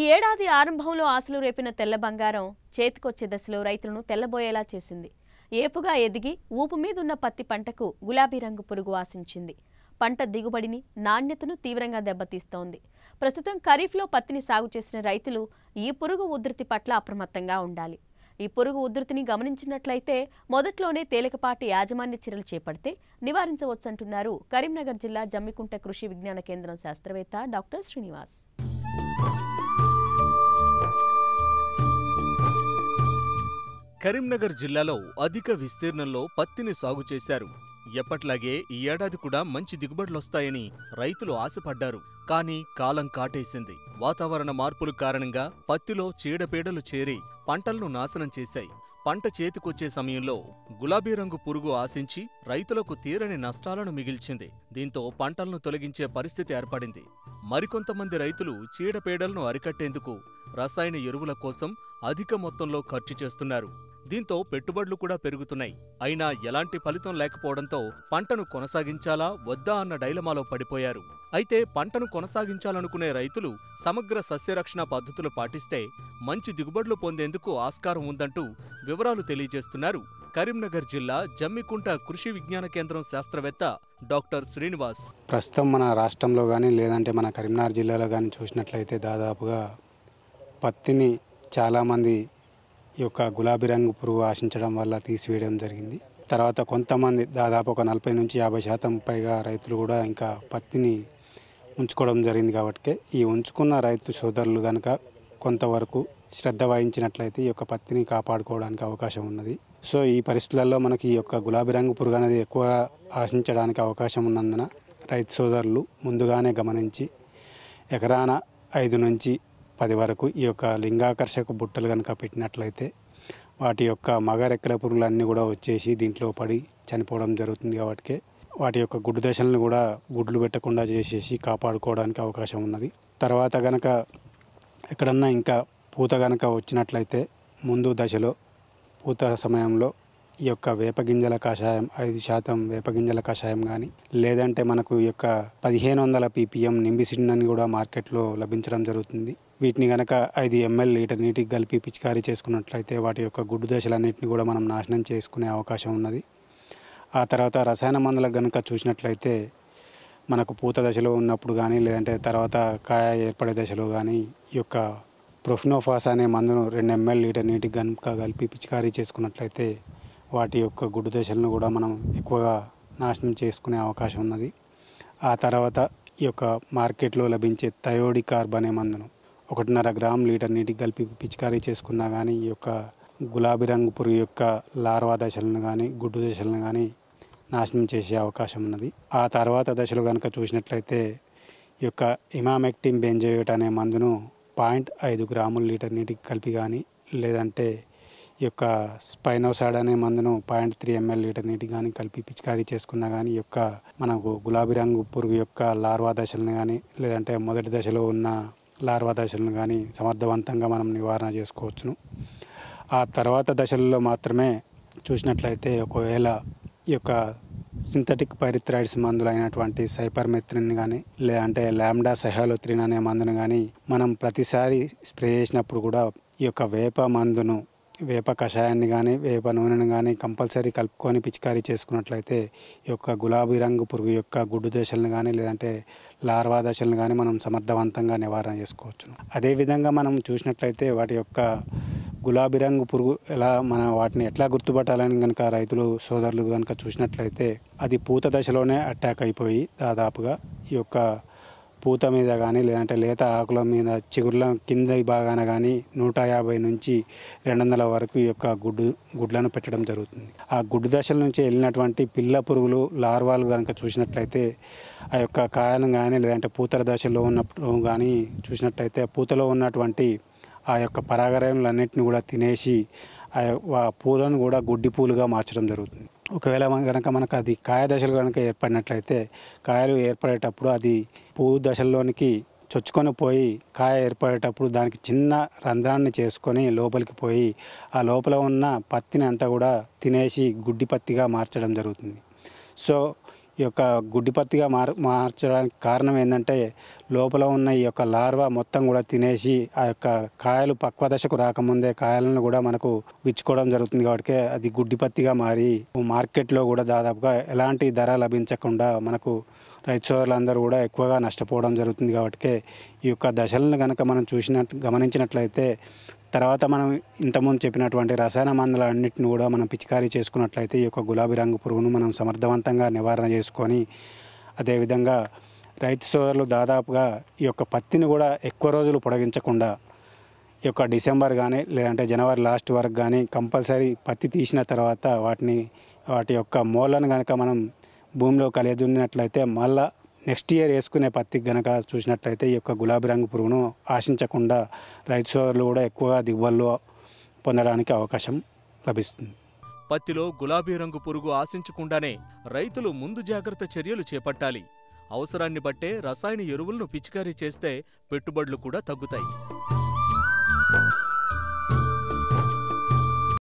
ఈ ఏడాది ఆరంభంలో ఆశలు రేపిన తెల్ల బంగారం చేతికొచ్చే దశలో రైతులను తెల్లబోయేలా చేసింది ఏపుగా ఎదిగి ఊపు మీదున్న పత్తి పంటకు గులాబీ రంగు పురుగు ఆశించింది పంట దిగుబడిని నాణ్యతను తీవ్రంగా దెబ్బతీస్తోంది ప్రస్తుతం ఖరీఫ్లో పత్తిని సాగు చేసిన రైతులు ఈ పురుగు ఉధృతి పట్ల అప్రమత్తంగా ఉండాలి ఈ పురుగు ఉధృతిని గమనించినట్లయితే మొదట్లోనే తేలికపాటి యాజమాన్య చర్యలు చేపడితే నివారించవచ్చంటున్నారు కరీంనగర్ జిల్లా జమ్మికుంట కృషి విజ్ఞాన కేంద్రం శాస్త్రవేత్త డాక్టర్ శ్రీనివాస్ కరీంనగర్ జిల్లాలో అధిక విస్తీర్ణంలో పత్తిని సాగు చేశారు ఎప్పట్లాగే ఈ ఏడాది కూడా మంచి దిగుబడులొస్తాయని రైతులు ఆశపడ్డారు కానీ కాలం కాటేసింది వాతావరణ మార్పులు కారణంగా పత్తిలో చీడపీడలు చేరి పంటలను నాశనం చేశాయి పంట చేతికొచ్చే సమయంలో గులాబీ రంగు పురుగు ఆశించి రైతులకు తీరని నష్టాలను మిగిల్చింది దీంతో పంటలను తొలగించే పరిస్థితి ఏర్పడింది మరికొంతమంది రైతులు చీడపీడలను అరికట్టేందుకు రసాయన ఎరువుల కోసం అధిక మొత్తంలో ఖర్చు చేస్తున్నారు దీంతో పెట్టుబడులు కూడా పెరుగుతున్నాయి అయినా ఎలాంటి ఫలితం లేకపోవడంతో పంటను కొనసాగించాలా వద్దా అన్న డైలమాలో పడిపోయారు అయితే పంటను కొనసాగించాలనుకునే రైతులు సమగ్ర సస్యరక్షణ పద్ధతులు పాటిస్తే మంచి దిగుబడులు పొందేందుకు ఆస్కారం ఉందంటూ వివరాలు తెలియజేస్తున్నారు కరీంనగర్ జిల్లా జమ్మికుంట కృషి విజ్ఞాన కేంద్రం శాస్త్రవేత్త డాక్టర్ శ్రీనివాస్ ప్రస్తుతం మన రాష్ట్రంలో కానీ లేదంటే మన కరీంనగర్ జిల్లాలో కానీ చూసినట్లయితే దాదాపుగా పత్తిని చాలామంది ఈ యొక్క గులాబీ రంగు పురుగు ఆశించడం వల్ల తీసివేయడం జరిగింది తర్వాత కొంతమంది దాదాపు ఒక నలభై నుంచి యాభై శాతం పైగా రైతులు కూడా ఇంకా పత్తిని ఉంచుకోవడం జరిగింది కాబట్టి ఈ ఉంచుకున్న రైతు సోదరులు కనుక కొంతవరకు శ్రద్ధ వహించినట్లయితే ఈ యొక్క పత్తిని కాపాడుకోవడానికి అవకాశం ఉన్నది సో ఈ పరిస్థితులలో మనకి ఈ యొక్క గులాబీ రంగు పురుగు అనేది ఎక్కువ ఆశించడానికి అవకాశం ఉన్నందున రైతు సోదరులు ముందుగానే గమనించి ఎకరాన ఐదు నుంచి పది వరకు ఈ యొక్క లింగాకర్షక బుట్టలు కనుక పెట్టినట్లయితే వాటి యొక్క మగరెక్కల అన్నీ కూడా వచ్చేసి దీంట్లో పడి చనిపోవడం జరుగుతుంది కాబట్టి వాటి యొక్క గుడ్డు దశలను కూడా గుడ్లు పెట్టకుండా చేసేసి కాపాడుకోవడానికి అవకాశం ఉన్నది తర్వాత గనక ఎక్కడన్నా ఇంకా పూత గనక వచ్చినట్లయితే ముందు దశలో పూత సమయంలో ఈ యొక్క వేపగింజల కషాయం ఐదు శాతం వేపగింజల కషాయం కానీ లేదంటే మనకు ఈ యొక్క పదిహేను వందల పీపీఎం నింబిసిన్ అని కూడా మార్కెట్లో లభించడం జరుగుతుంది వీటిని కనుక ఐదు ఎంఎల్ లీటర్ నీటికి కలిపి పిచికారీ చేసుకున్నట్లయితే వాటి యొక్క గుడ్డు దశలన్నింటినీ కూడా మనం నాశనం చేసుకునే అవకాశం ఉన్నది ఆ తర్వాత రసాయన మందులకు కనుక చూసినట్లయితే మనకు పూత దశలో ఉన్నప్పుడు కానీ లేదంటే తర్వాత కాయ ఏర్పడే దశలో కానీ ఈ యొక్క ప్రొఫినోఫాస్ అనే మందును రెండు ఎంఎల్ లీటర్ నీటికి కనుక కలిపి పిచికారీ చేసుకున్నట్లయితే వాటి యొక్క గుడ్డు దశలను కూడా మనం ఎక్కువగా నాశనం చేసుకునే అవకాశం ఉన్నది ఆ తర్వాత ఈ యొక్క మార్కెట్లో లభించే థయోడికార్బ్ అనే మందును ఒకటిన్నర గ్రామ్ లీటర్ నీటికి కలిపి పిచికారీ చేసుకున్నా కానీ ఈ యొక్క గులాబీ రంగు పురుగు యొక్క లార్వా దశలను కానీ గుడ్డు దశలను కానీ నాశనం చేసే అవకాశం ఉన్నది ఆ తర్వాత దశలు కనుక చూసినట్లయితే ఈ యొక్క ఇమామెక్టిన్ బెంజోయేట్ అనే మందును పాయింట్ ఐదు గ్రాముల లీటర్ నీటికి కలిపి కానీ లేదంటే ఈ యొక్క స్పైనోసాడ్ అనే మందును పాయింట్ త్రీ ఎంఎల్ లీటర్ నీటి కానీ కలిపి పిచికారీ చేసుకున్నా కానీ ఈ యొక్క మనకు గులాబీ రంగు పురుగు యొక్క లార్వా దశలను కానీ లేదంటే మొదటి దశలో ఉన్న లార్వా దశలను కానీ సమర్థవంతంగా మనం నివారణ చేసుకోవచ్చును ఆ తర్వాత దశలలో మాత్రమే చూసినట్లయితే ఒకవేళ ఈ యొక్క సింథటిక్ పైరిథ్రాయిడ్స్ సైపర్ మెత్రిన్ కానీ లేదంటే లాండా సెహాలోత్రిన్ అనే మందును కానీ మనం ప్రతిసారి స్ప్రే చేసినప్పుడు కూడా ఈ యొక్క వేప మందును వేప కషాయాన్ని కానీ వేప నూనెను కానీ కంపల్సరీ కలుపుకొని పిచికారీ చేసుకున్నట్లయితే ఈ యొక్క గులాబీ రంగు పురుగు యొక్క గుడ్డు దశలను కానీ లేదంటే లార్వా దశలను కానీ మనం సమర్థవంతంగా నివారణ చేసుకోవచ్చు అదేవిధంగా మనం చూసినట్లయితే వాటి యొక్క గులాబీ రంగు పురుగు ఎలా మన వాటిని ఎట్లా గుర్తుపట్టాలని కనుక రైతులు సోదరులు కనుక చూసినట్లయితే అది పూత దశలోనే అటాక్ అయిపోయి దాదాపుగా ఈ యొక్క పూత మీద కానీ లేదంటే లేత ఆకుల మీద చిగుర్ల కింద భాగాన కానీ నూట యాభై నుంచి రెండు వందల వరకు ఈ యొక్క గుడ్డు గుడ్లను పెట్టడం జరుగుతుంది ఆ గుడ్డు దశల నుంచి వెళ్ళినటువంటి పిల్ల పురుగులు లార్వాలు కనుక చూసినట్లయితే ఆ యొక్క కాయను కానీ లేదంటే పూతల దశలో ఉన్నప్పుడు కానీ చూసినట్లయితే పూతలో ఉన్నటువంటి ఆ యొక్క పరాగరాయములన్నింటినీ కూడా తినేసి ఆ పూలను కూడా గుడ్డి పూలుగా మార్చడం జరుగుతుంది ఒకవేళ కనుక మనకు అది కాయ దశలు కనుక ఏర్పడినట్లయితే కాయలు ఏర్పడేటప్పుడు అది పువ్వు దశల్లోనికి చొచ్చుకొని పోయి కాయ ఏర్పడేటప్పుడు దానికి చిన్న రంధ్రాన్ని చేసుకొని లోపలికి పోయి ఆ లోపల ఉన్న పత్తిని అంతా కూడా తినేసి గుడ్డి పత్తిగా మార్చడం జరుగుతుంది సో ఈ యొక్క గుడ్డిపత్తిగా మార్ మార్చడానికి కారణం ఏంటంటే లోపల ఉన్న ఈ యొక్క లార్వా మొత్తం కూడా తినేసి ఆ యొక్క కాయలు పక్వ దశకు రాకముందే కాయలను కూడా మనకు విచ్చుకోవడం జరుగుతుంది కాబట్టి అది గుడ్డిపత్తిగా మారి మార్కెట్లో కూడా దాదాపుగా ఎలాంటి ధర లభించకుండా మనకు రైతు సోదరులందరూ కూడా ఎక్కువగా నష్టపోవడం జరుగుతుంది కాబట్టి ఈ యొక్క దశలను కనుక మనం చూసినట్టు గమనించినట్లయితే తర్వాత మనం ఇంతకుముందు చెప్పినటువంటి రసాయన మందుల అన్నింటిని కూడా మనం పిచికారీ చేసుకున్నట్లయితే ఈ యొక్క గులాబీ రంగు పురుగును మనం సమర్థవంతంగా నివారణ చేసుకొని అదేవిధంగా రైతు సోదరులు దాదాపుగా ఈ యొక్క పత్తిని కూడా ఎక్కువ రోజులు పొడిగించకుండా ఈ యొక్క డిసెంబర్ కానీ లేదంటే జనవరి లాస్ట్ వరకు కానీ కంపల్సరీ పత్తి తీసిన తర్వాత వాటిని వాటి యొక్క మూలను కనుక మనం భూమిలో కలియజున్నట్లయితే మళ్ళా నెక్స్ట్ ఇయర్ వేసుకునే పత్తికి గనక చూసినట్లయితే ఈ యొక్క గులాబీ రంగు పురుగును ఆశించకుండా రైతు సోదరులు కూడా ఎక్కువగా దిగుబడులు పొందడానికి అవకాశం లభిస్తుంది పత్తిలో గులాబీ రంగు పురుగు ఆశించకుండానే రైతులు ముందు జాగ్రత్త చర్యలు చేపట్టాలి అవసరాన్ని బట్టే రసాయన ఎరువులను పిచికారీ చేస్తే పెట్టుబడులు కూడా తగ్గుతాయి